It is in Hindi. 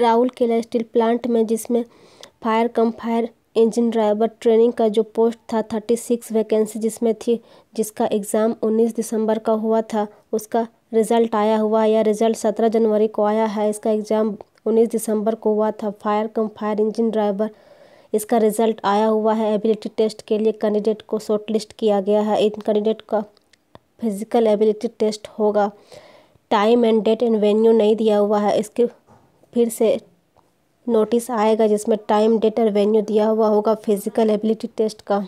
राहुल केला स्टील प्लांट में जिसमें fire cum fire engine driver training का जो पोस्ट था थर्टी सिक्स वैकेंसी जिसमें थी जिसका एग्ज़ाम उन्नीस दिसंबर का हुआ था उसका रिज़ल्ट आया हुआ है या रिज़ल्ट सत्रह जनवरी को आया है इसका एग्ज़ाम उन्नीस दिसंबर को हुआ था fire cum fire engine driver इसका रिज़ल्ट आया हुआ है एबिलिटी टेस्ट के लिए कैंडिडेट को शॉर्टलिस्ट किया गया है इन कैंडिडेट का फिजिकल एबिलिटी टेस्ट होगा time and date and venue नहीं दिया हुआ है इसके फिर से नोटिस आएगा जिसमें टाइम डेट और वेन्यू दिया हुआ होगा फिज़िकल एबिलिटी टेस्ट का